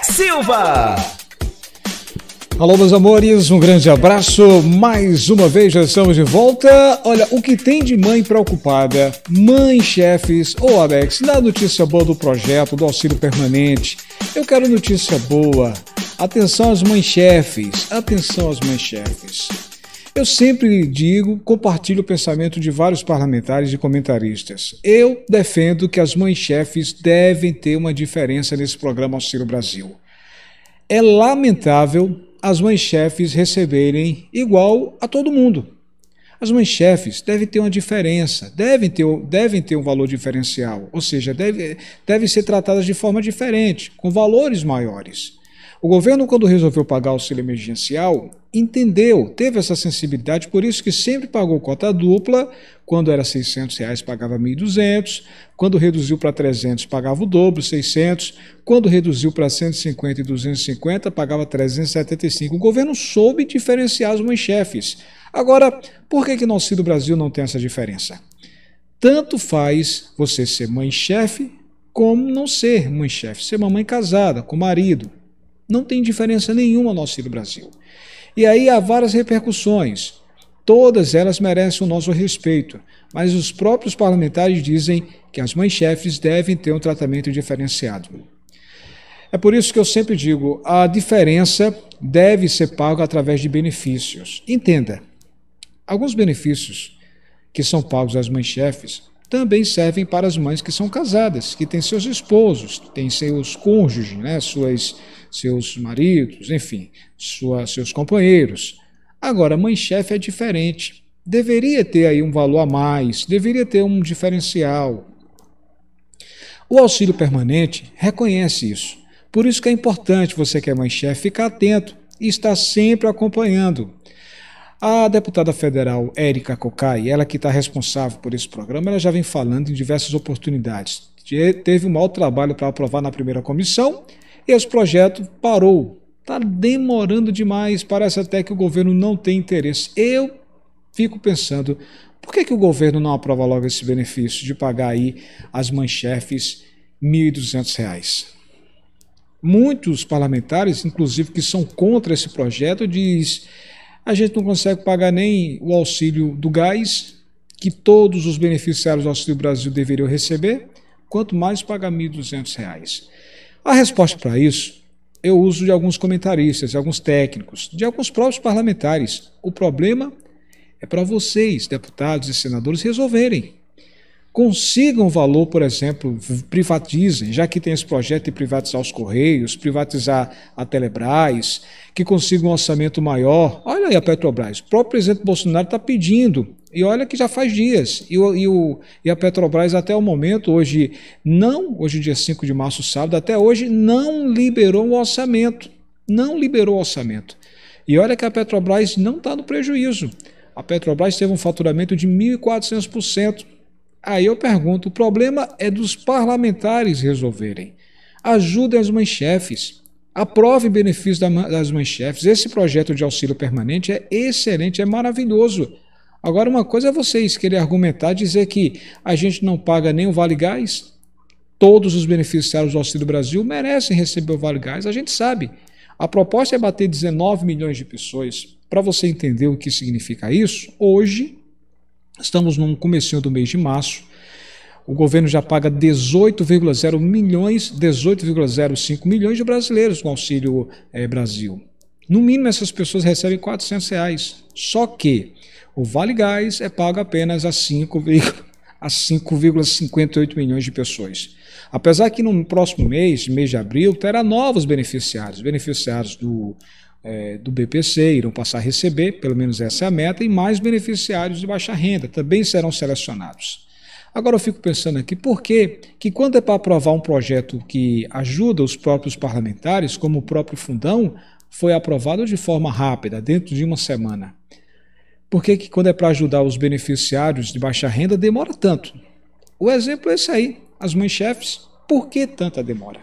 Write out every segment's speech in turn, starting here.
Alex Silva. Alô, meus amores, um grande abraço. Mais uma vez já estamos de volta. Olha, o que tem de mãe preocupada, mãe chefes, ou Alex, na notícia boa do projeto, do auxílio permanente. Eu quero notícia boa. Atenção às mães chefes, atenção às mães chefes. Eu sempre digo, compartilho o pensamento de vários parlamentares e comentaristas. Eu defendo que as mães-chefes devem ter uma diferença nesse programa Auxílio Brasil. É lamentável as mães-chefes receberem igual a todo mundo. As mães-chefes devem ter uma diferença, devem ter, devem ter um valor diferencial, ou seja, deve, devem ser tratadas de forma diferente, com valores maiores. O governo, quando resolveu pagar o auxílio emergencial, entendeu, teve essa sensibilidade, por isso que sempre pagou cota dupla, quando era 600 reais pagava 1.200, quando reduziu para 300 pagava o dobro, 600, quando reduziu para 150 e 250 pagava 375. O governo soube diferenciar os mães-chefes. Agora, por que que no Auxílio Brasil não tem essa diferença? Tanto faz você ser mãe-chefe como não ser mãe-chefe, ser mamãe casada, com marido. Não tem diferença nenhuma no Auxílio Brasil. E aí há várias repercussões. Todas elas merecem o nosso respeito, mas os próprios parlamentares dizem que as mães-chefes devem ter um tratamento diferenciado. É por isso que eu sempre digo: a diferença deve ser paga através de benefícios. Entenda, alguns benefícios que são pagos às mães-chefes também servem para as mães que são casadas, que têm seus esposos, têm seus cônjuges, né, suas, seus maridos, enfim, sua, seus companheiros. Agora, mãe-chefe é diferente. Deveria ter aí um valor a mais, deveria ter um diferencial. O auxílio permanente reconhece isso. Por isso que é importante você que é mãe-chefe ficar atento e estar sempre acompanhando a deputada federal Érica Cocai, ela que está responsável por esse programa, ela já vem falando em diversas oportunidades. Teve um mau trabalho para aprovar na primeira comissão, e esse projeto parou. Está demorando demais, parece até que o governo não tem interesse. Eu fico pensando, por que, que o governo não aprova logo esse benefício de pagar aí as manchefes R$ 1.200? Muitos parlamentares, inclusive que são contra esse projeto, diz a gente não consegue pagar nem o auxílio do gás, que todos os beneficiários do Auxílio Brasil deveriam receber, quanto mais pagar R$ 1.200. A resposta para isso, eu uso de alguns comentaristas, de alguns técnicos, de alguns próprios parlamentares. O problema é para vocês, deputados e senadores, resolverem consigam valor, por exemplo, privatizem, já que tem esse projeto de privatizar os Correios, privatizar a Telebrás, que consigam um orçamento maior. Olha aí a Petrobras, o próprio presidente Bolsonaro está pedindo, e olha que já faz dias. E, o, e, o, e a Petrobras até o momento, hoje não, hoje dia 5 de março, sábado, até hoje não liberou o um orçamento. Não liberou o orçamento. E olha que a Petrobras não está no prejuízo. A Petrobras teve um faturamento de 1.400%. Aí eu pergunto: o problema é dos parlamentares resolverem. Ajudem as mães chefes. Aprovem benefício das mães chefes. Esse projeto de auxílio permanente é excelente, é maravilhoso. Agora, uma coisa é vocês querem argumentar, dizer que a gente não paga nem o Vale Gás. Todos os beneficiários do Auxílio Brasil merecem receber o Vale Gás, a gente sabe. A proposta é bater 19 milhões de pessoas. Para você entender o que significa isso, hoje Estamos no começo do mês de março. O governo já paga 18,0 milhões, 18,05 milhões de brasileiros com auxílio é, Brasil. No mínimo, essas pessoas recebem 400 reais. Só que o Vale Gás é pago apenas a 5,58 milhões de pessoas. Apesar que no próximo mês, mês de abril, terá novos beneficiários, beneficiários do é, do BPC irão passar a receber, pelo menos essa é a meta, e mais beneficiários de baixa renda também serão selecionados. Agora eu fico pensando aqui, por que que quando é para aprovar um projeto que ajuda os próprios parlamentares, como o próprio fundão, foi aprovado de forma rápida, dentro de uma semana? Por que, que quando é para ajudar os beneficiários de baixa renda demora tanto? O exemplo é esse aí, as mães chefes, por que tanta demora?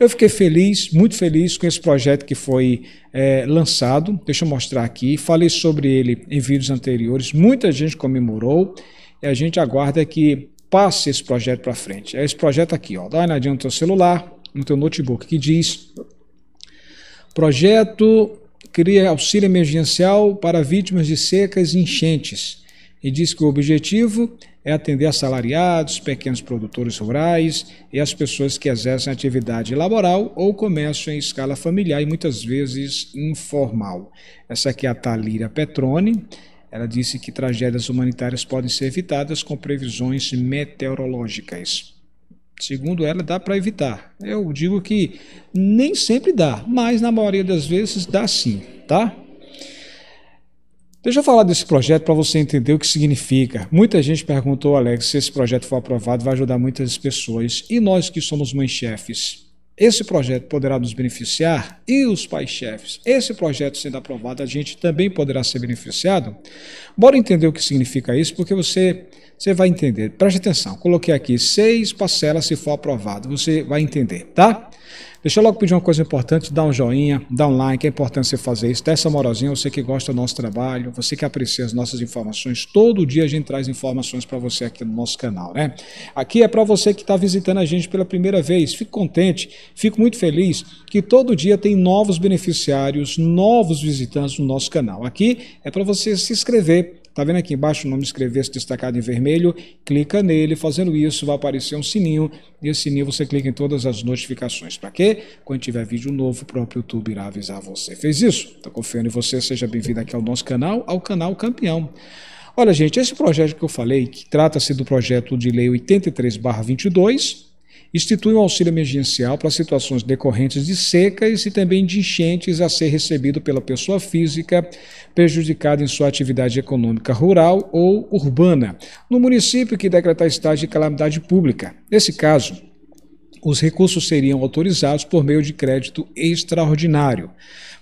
Eu fiquei feliz, muito feliz com esse projeto que foi é, lançado. Deixa eu mostrar aqui. Falei sobre ele em vídeos anteriores. Muita gente comemorou e a gente aguarda que passe esse projeto para frente. É esse projeto aqui, ó. Dá uma olhadinha no teu celular, no teu notebook, que diz Projeto cria auxílio emergencial para vítimas de secas e enchentes e diz que o objetivo é atender assalariados, pequenos produtores rurais e as pessoas que exercem atividade laboral ou comércio em escala familiar e muitas vezes informal. Essa aqui é a Talira Petrone. Ela disse que tragédias humanitárias podem ser evitadas com previsões meteorológicas. Segundo ela, dá para evitar. Eu digo que nem sempre dá, mas na maioria das vezes dá sim, tá? Deixa eu falar desse projeto para você entender o que significa. Muita gente perguntou, Alex, se esse projeto for aprovado, vai ajudar muitas pessoas. E nós que somos mães-chefes, esse projeto poderá nos beneficiar? E os pais-chefes? Esse projeto sendo aprovado, a gente também poderá ser beneficiado? Bora entender o que significa isso, porque você, você vai entender. Preste atenção, coloquei aqui seis parcelas se for aprovado, você vai entender, tá? Deixa eu logo pedir uma coisa importante, dá um joinha, dá um like, é importante você fazer isso. Dá essa moralzinha, você que gosta do nosso trabalho, você que aprecia as nossas informações, todo dia a gente traz informações para você aqui no nosso canal, né? Aqui é para você que está visitando a gente pela primeira vez, fico contente, fico muito feliz que todo dia tem novos beneficiários, novos visitantes no nosso canal. Aqui é para você se inscrever, Tá vendo aqui embaixo o nome inscrever-se destacado em vermelho? Clica nele, fazendo isso vai aparecer um sininho, e esse sininho você clica em todas as notificações. Para quê? Quando tiver vídeo novo, o próprio YouTube irá avisar você. Fez isso? Estou confiando em você, seja bem-vindo aqui ao nosso canal, ao canal Campeão. Olha, gente, esse projeto que eu falei, que trata-se do projeto de lei 83/22, institui um auxílio emergencial para situações decorrentes de secas e também de enchentes a ser recebido pela pessoa física prejudicada em sua atividade econômica rural ou urbana, no município que decretar estágio de calamidade pública. Nesse caso, os recursos seriam autorizados por meio de crédito extraordinário.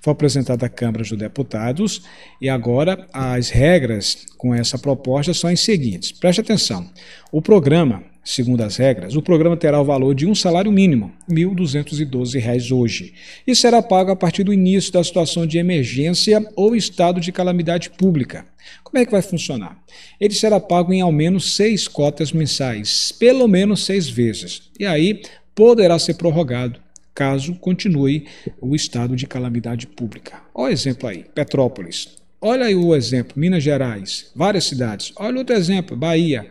Foi apresentada à Câmara dos Deputados e agora as regras com essa proposta são as seguintes. Preste atenção: o programa Segundo as regras, o programa terá o valor de um salário mínimo, R$ 1.212 hoje, e será pago a partir do início da situação de emergência ou estado de calamidade pública. Como é que vai funcionar? Ele será pago em ao menos seis cotas mensais, pelo menos seis vezes, e aí poderá ser prorrogado caso continue o estado de calamidade pública. Olha o exemplo aí, Petrópolis. Olha aí o exemplo, Minas Gerais, várias cidades. Olha outro exemplo, Bahia,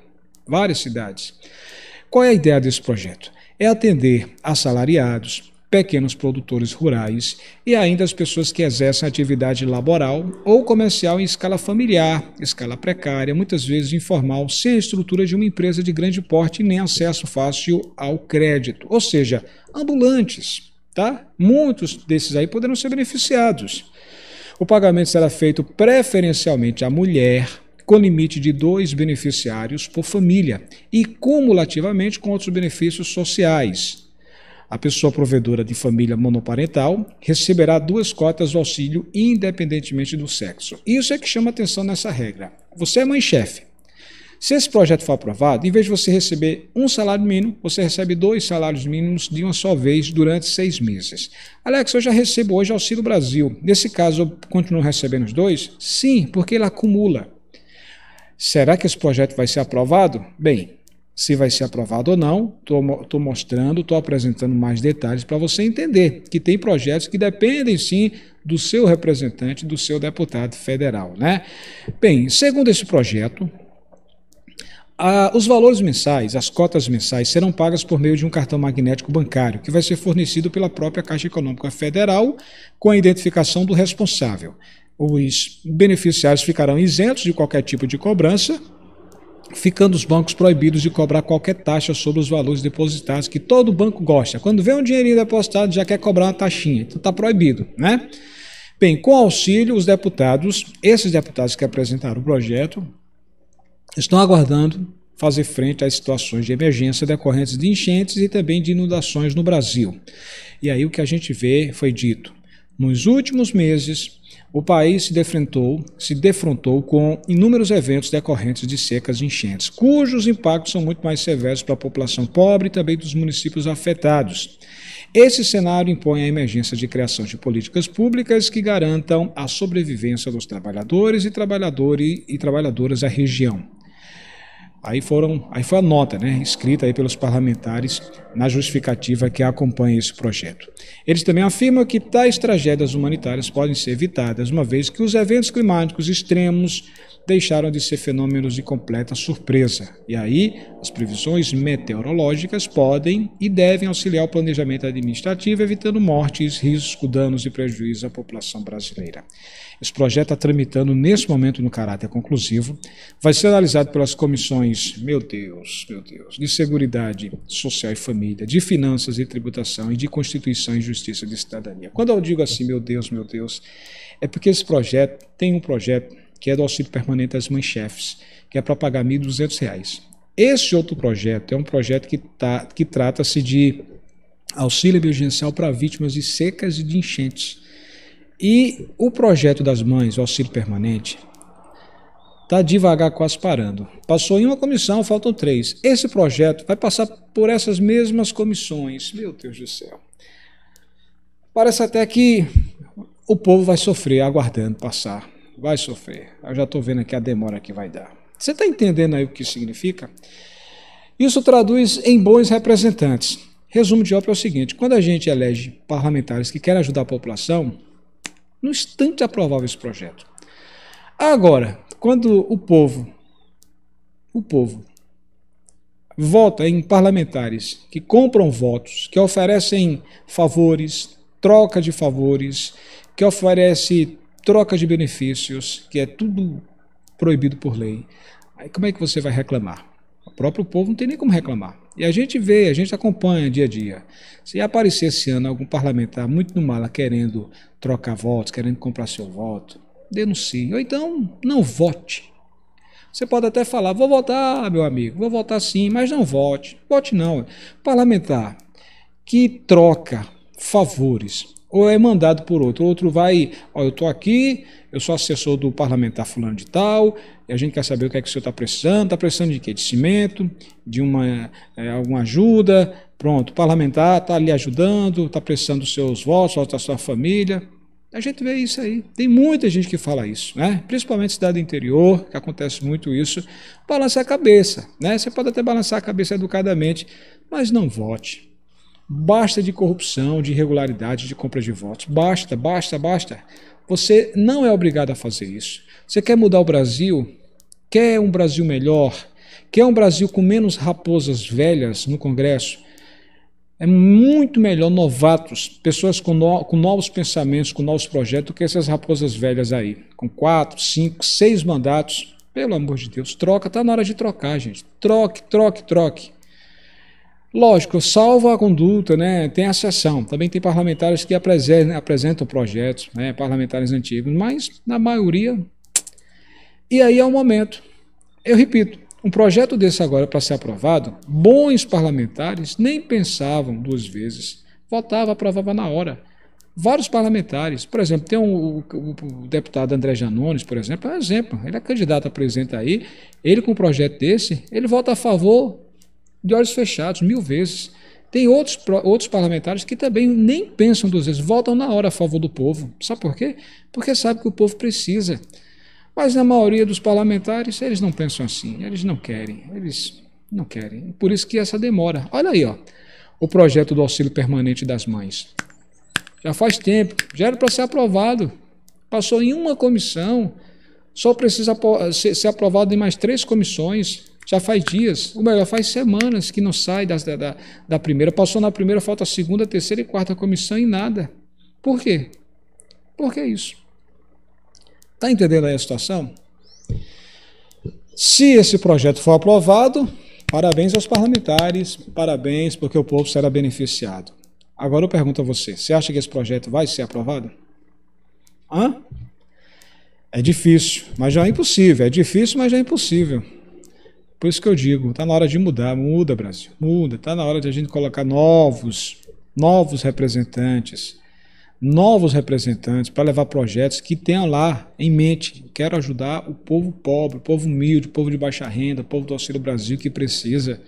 várias cidades. Qual é a ideia desse projeto? É atender assalariados, pequenos produtores rurais e ainda as pessoas que exercem atividade laboral ou comercial em escala familiar, escala precária, muitas vezes informal, sem a estrutura de uma empresa de grande porte e nem acesso fácil ao crédito. Ou seja, ambulantes, tá? Muitos desses aí poderão ser beneficiados. O pagamento será feito preferencialmente à mulher, com limite de dois beneficiários por família e cumulativamente com outros benefícios sociais. A pessoa provedora de família monoparental receberá duas cotas do auxílio independentemente do sexo. Isso é que chama atenção nessa regra. Você é mãe-chefe. Se esse projeto for aprovado, em vez de você receber um salário mínimo, você recebe dois salários mínimos de uma só vez durante seis meses. Alex, eu já recebo hoje Auxílio Brasil. Nesse caso, eu continuo recebendo os dois? Sim, porque ele acumula. Será que esse projeto vai ser aprovado? Bem, se vai ser aprovado ou não, estou mostrando, estou apresentando mais detalhes para você entender que tem projetos que dependem sim do seu representante, do seu deputado federal. Né? Bem, segundo esse projeto, a, os valores mensais, as cotas mensais, serão pagas por meio de um cartão magnético bancário, que vai ser fornecido pela própria Caixa Econômica Federal, com a identificação do responsável os beneficiários ficarão isentos de qualquer tipo de cobrança, ficando os bancos proibidos de cobrar qualquer taxa sobre os valores depositados, que todo banco gosta. Quando vê um dinheirinho depositado, já quer cobrar uma taxinha, então está proibido, né? Bem, com auxílio, os deputados, esses deputados que apresentaram o projeto, estão aguardando fazer frente às situações de emergência decorrentes de enchentes e também de inundações no Brasil. E aí o que a gente vê foi dito. Nos últimos meses, o país se defrontou, se defrontou com inúmeros eventos decorrentes de secas e enchentes, cujos impactos são muito mais severos para a população pobre e também dos municípios afetados. Esse cenário impõe a emergência de criação de políticas públicas que garantam a sobrevivência dos trabalhadores e, trabalhadores e trabalhadoras da região. Aí foram, aí foi a nota, né, escrita aí pelos parlamentares na justificativa que acompanha esse projeto. Eles também afirmam que tais tragédias humanitárias podem ser evitadas, uma vez que os eventos climáticos extremos deixaram de ser fenômenos de completa surpresa. E aí, as previsões meteorológicas podem e devem auxiliar o planejamento administrativo, evitando mortes, risco, danos e prejuízos à população brasileira. Esse projeto está tramitando nesse momento no caráter conclusivo, vai ser analisado pelas comissões, meu Deus, meu Deus, de Seguridade Social e Família, de Finanças e Tributação e de Constituição e Justiça de Cidadania. Quando eu digo assim, meu Deus, meu Deus, é porque esse projeto tem um projeto que é do auxílio permanente às mães chefes, que é para pagar R$ 1.200. Esse outro projeto é um projeto que, tá, que trata-se de auxílio emergencial para vítimas de secas e de enchentes. E o projeto das mães, o auxílio permanente, está devagar quase parando. Passou em uma comissão, faltam três. Esse projeto vai passar por essas mesmas comissões. Meu Deus do céu. Parece até que o povo vai sofrer aguardando passar vai sofrer. Eu já estou vendo aqui a demora que vai dar. Você está entendendo aí o que significa? Isso traduz em bons representantes. Resumo de ópera é o seguinte: quando a gente elege parlamentares que querem ajudar a população, no instante aprovava é esse projeto. Agora, quando o povo, o povo, vota em parlamentares que compram votos, que oferecem favores, troca de favores, que oferece troca de benefícios, que é tudo proibido por lei. Aí como é que você vai reclamar? O próprio povo não tem nem como reclamar. E a gente vê, a gente acompanha dia a dia. Se aparecer esse ano algum parlamentar tá muito no mala querendo trocar votos, querendo comprar seu voto, denuncie. Ou então, não vote. Você pode até falar, vou votar, meu amigo, vou votar sim, mas não vote. Vote não. Parlamentar que troca favores ou é mandado por outro. O Outro vai, ó, eu estou aqui, eu sou assessor do parlamentar fulano de tal, e a gente quer saber o que é que o senhor está precisando, está precisando de quê? De cimento, de uma, é, alguma ajuda, pronto, o parlamentar está ali ajudando, está precisando dos seus votos, votos da sua família. A gente vê isso aí. Tem muita gente que fala isso, né? Principalmente cidade interior, que acontece muito isso. Balança a cabeça, né? Você pode até balançar a cabeça educadamente, mas não vote. Basta de corrupção, de irregularidade, de compra de votos. Basta, basta, basta. Você não é obrigado a fazer isso. Você quer mudar o Brasil? Quer um Brasil melhor? Quer um Brasil com menos raposas velhas no Congresso? É muito melhor novatos, pessoas com, no, com novos pensamentos, com novos projetos, do que essas raposas velhas aí, com quatro, cinco, seis mandatos. Pelo amor de Deus, troca, Está na hora de trocar, gente. Troque, troque, troque. Lógico, salvo a conduta, né, tem a sessão. Também tem parlamentares que apresentam projetos, né, parlamentares antigos, mas na maioria. E aí é o momento. Eu repito, um projeto desse agora para ser aprovado, bons parlamentares nem pensavam duas vezes. Votava, aprovava na hora. Vários parlamentares, por exemplo, tem um, o, o deputado André Janones, por exemplo, é um exemplo. Ele é candidato a presidente aí. Ele, com um projeto desse, ele vota a favor de olhos fechados, mil vezes. Tem outros, outros parlamentares que também nem pensam duas vezes, votam na hora a favor do povo. Sabe por quê? Porque sabe que o povo precisa. Mas na maioria dos parlamentares, eles não pensam assim, eles não querem, eles não querem. Por isso que essa demora. Olha aí, ó, o projeto do auxílio permanente das mães. Já faz tempo, já era para ser aprovado. Passou em uma comissão, só precisa ser aprovado em mais três comissões. Já faz dias, ou melhor, faz semanas que não sai da, da, da primeira. Passou na primeira, falta a segunda, terceira e quarta comissão e nada. Por quê? Por que é isso? Está entendendo aí a situação? Se esse projeto for aprovado, parabéns aos parlamentares, parabéns, porque o povo será beneficiado. Agora eu pergunto a você: você acha que esse projeto vai ser aprovado? Hã? É difícil, mas já é impossível. É difícil, mas já é impossível. Por isso que eu digo, está na hora de mudar, muda Brasil, muda, está na hora de a gente colocar novos, novos representantes, novos representantes para levar projetos que tenham lá em mente, quero ajudar o povo pobre, o povo humilde, o povo de baixa renda, o povo do auxílio Brasil que precisa.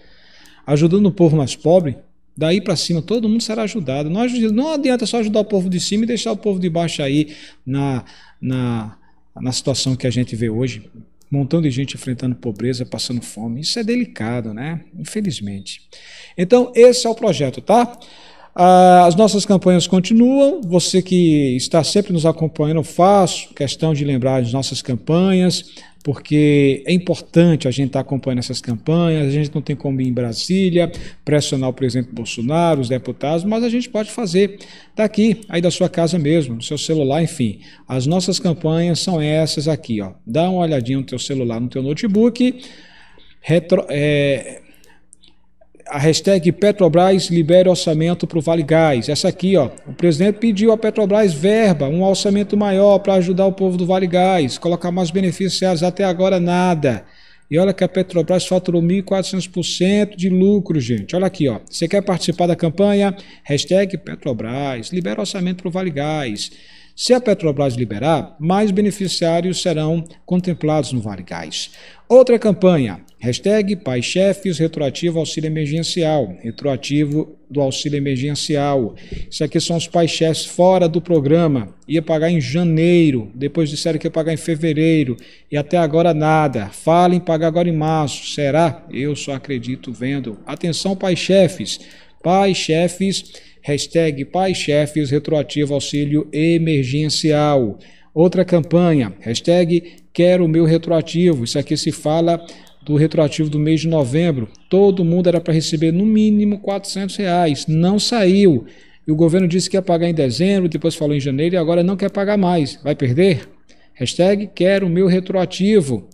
Ajudando o povo mais pobre, daí para cima todo mundo será ajudado. Não, não adianta só ajudar o povo de cima e deixar o povo de baixo aí na, na, na situação que a gente vê hoje. Um montão de gente enfrentando pobreza, passando fome. Isso é delicado, né? Infelizmente. Então, esse é o projeto, tá? Ah, as nossas campanhas continuam. Você que está sempre nos acompanhando, faço questão de lembrar as nossas campanhas, porque é importante a gente estar acompanhando essas campanhas. A gente não tem como ir em Brasília pressionar o presidente Bolsonaro, os deputados, mas a gente pode fazer daqui, aí da sua casa mesmo, no seu celular, enfim. As nossas campanhas são essas aqui, ó. Dá uma olhadinha no teu celular, no teu notebook. Retro, é, a hashtag Petrobras libere orçamento para o Vale Gás. Essa aqui, ó, o presidente pediu à Petrobras verba, um orçamento maior para ajudar o povo do Vale Gás, colocar mais beneficiários, até agora nada. E olha que a Petrobras faturou 1.400% de lucro, gente. Olha aqui, ó. Você quer participar da campanha? Hashtag Petrobras, libera orçamento para o Vale Gás. Se a Petrobras liberar, mais beneficiários serão contemplados no Vale Gás. Outra campanha, Hashtag chefes retroativo auxílio emergencial, retroativo do auxílio emergencial. Isso aqui são os chefes fora do programa. Ia pagar em janeiro, depois disseram que ia pagar em fevereiro e até agora nada. Fala em pagar agora em março, será? Eu só acredito vendo. Atenção chefes pais chefes hashtag chefes retroativo auxílio emergencial. Outra campanha, hashtag quero o meu retroativo. Isso aqui se fala do retroativo do mês de novembro. Todo mundo era para receber no mínimo R$ 400, reais, não saiu. E o governo disse que ia pagar em dezembro, depois falou em janeiro e agora não quer pagar mais. Vai perder? Hashtag quero meu retroativo.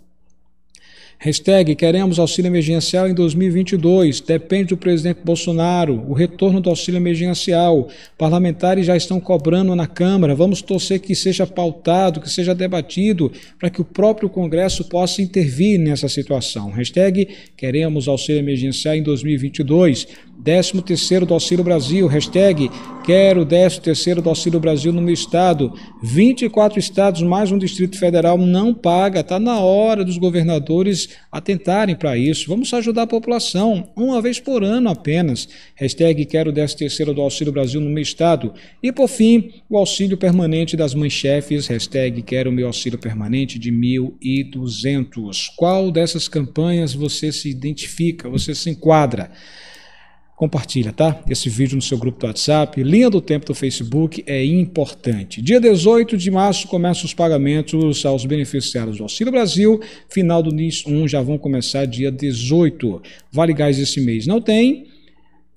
Hashtag queremos auxílio emergencial em 2022. Depende do presidente Bolsonaro. O retorno do auxílio emergencial. Parlamentares já estão cobrando na Câmara. Vamos torcer que seja pautado, que seja debatido, para que o próprio Congresso possa intervir nessa situação. Hashtag queremos auxílio emergencial em 2022. 13 terceiro do Auxílio Brasil, hashtag quero 13 terceiro do Auxílio Brasil no meu estado. 24 estados mais um Distrito Federal não paga. Está na hora dos governadores atentarem para isso. Vamos ajudar a população uma vez por ano apenas. Hashtag quero 13 do Auxílio Brasil no meu estado. E por fim, o auxílio permanente das mães chefes, hashtag quero meu auxílio permanente de 1.200. Qual dessas campanhas você se identifica, você se enquadra? compartilha, tá? Esse vídeo no seu grupo do WhatsApp, linha do tempo do Facebook é importante. Dia 18 de março começam os pagamentos aos beneficiários do Auxílio Brasil, final do NIS 1 já vão começar dia 18. Vale Gás esse mês não tem,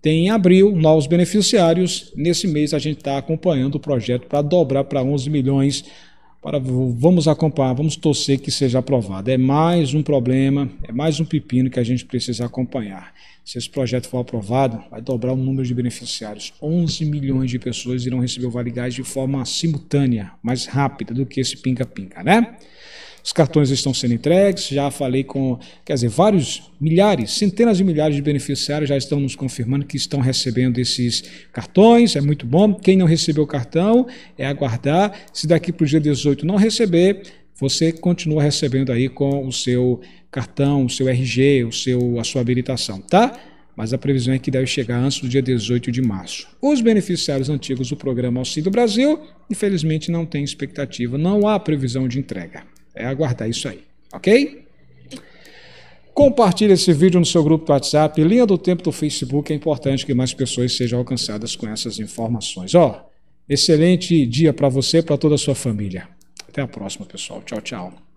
tem em abril novos beneficiários. Nesse mês a gente está acompanhando o projeto para dobrar para 11 milhões para, vamos acompanhar, vamos torcer que seja aprovado. É mais um problema, é mais um pepino que a gente precisa acompanhar. Se esse projeto for aprovado, vai dobrar o número de beneficiários. 11 milhões de pessoas irão receber o Vale Gás de forma simultânea, mais rápida do que esse pinga-pinga, né? Os cartões estão sendo entregues, já falei com, quer dizer, vários milhares, centenas de milhares de beneficiários já estão nos confirmando que estão recebendo esses cartões, é muito bom. Quem não recebeu o cartão é aguardar. Se daqui para o dia 18 não receber, você continua recebendo aí com o seu cartão, o seu RG, o seu, a sua habilitação, tá? Mas a previsão é que deve chegar antes do dia 18 de março. Os beneficiários antigos do programa Auxílio Brasil, infelizmente, não tem expectativa, não há previsão de entrega. É aguardar isso aí, ok? Compartilhe esse vídeo no seu grupo do WhatsApp, linha do tempo do Facebook, é importante que mais pessoas sejam alcançadas com essas informações. Ó, oh, excelente dia para você e para toda a sua família. Até a próxima, pessoal. Tchau, tchau.